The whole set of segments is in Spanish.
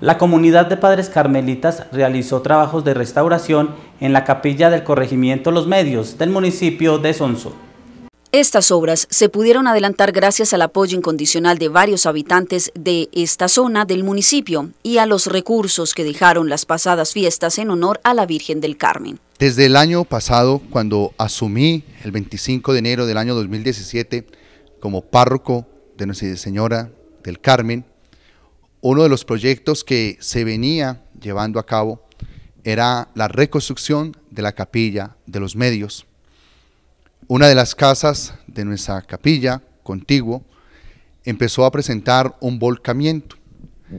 La comunidad de padres carmelitas realizó trabajos de restauración en la capilla del corregimiento Los Medios del municipio de Sonso. Estas obras se pudieron adelantar gracias al apoyo incondicional de varios habitantes de esta zona del municipio y a los recursos que dejaron las pasadas fiestas en honor a la Virgen del Carmen. Desde el año pasado, cuando asumí el 25 de enero del año 2017 como párroco de Nuestra Señora del Carmen, uno de los proyectos que se venía llevando a cabo era la reconstrucción de la capilla de los medios. Una de las casas de nuestra capilla contiguo empezó a presentar un volcamiento.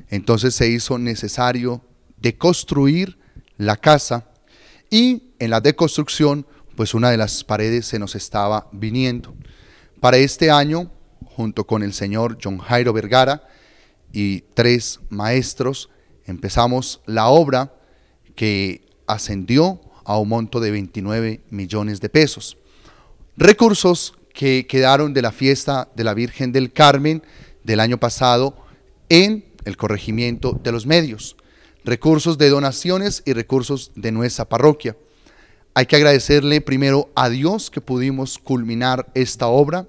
Entonces se hizo necesario deconstruir la casa y en la deconstrucción pues una de las paredes se nos estaba viniendo. Para este año, junto con el señor John Jairo Vergara, y tres maestros empezamos la obra que ascendió a un monto de 29 millones de pesos. Recursos que quedaron de la fiesta de la Virgen del Carmen del año pasado en el corregimiento de los medios. Recursos de donaciones y recursos de nuestra parroquia. Hay que agradecerle primero a Dios que pudimos culminar esta obra.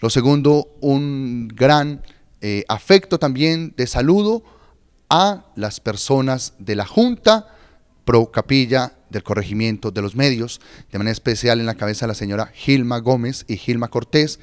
Lo segundo, un gran eh, afecto también de saludo a las personas de la Junta Pro Capilla del Corregimiento de los Medios, de manera especial en la cabeza de la señora Gilma Gómez y Gilma Cortés,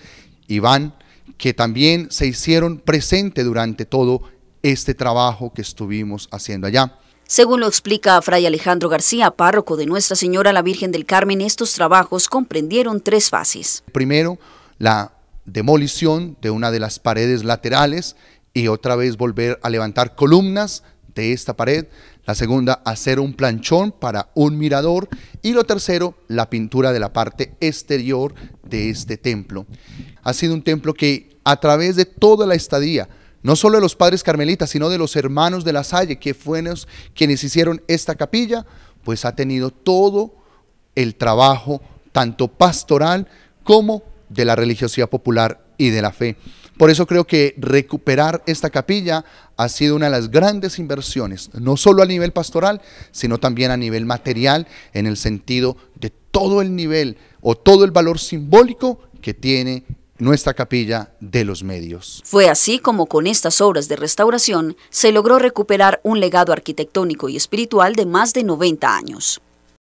Iván, que también se hicieron presente durante todo este trabajo que estuvimos haciendo allá. Según lo explica Fray Alejandro García, párroco de Nuestra Señora la Virgen del Carmen, estos trabajos comprendieron tres fases. Primero, la demolición de una de las paredes laterales y otra vez volver a levantar columnas de esta pared. La segunda, hacer un planchón para un mirador. Y lo tercero, la pintura de la parte exterior de este templo. Ha sido un templo que a través de toda la estadía, no solo de los padres carmelitas, sino de los hermanos de la Salle, que fueron quienes hicieron esta capilla, pues ha tenido todo el trabajo, tanto pastoral como de la religiosidad popular y de la fe. Por eso creo que recuperar esta capilla ha sido una de las grandes inversiones, no solo a nivel pastoral, sino también a nivel material, en el sentido de todo el nivel o todo el valor simbólico que tiene nuestra capilla de los medios. Fue así como con estas obras de restauración se logró recuperar un legado arquitectónico y espiritual de más de 90 años.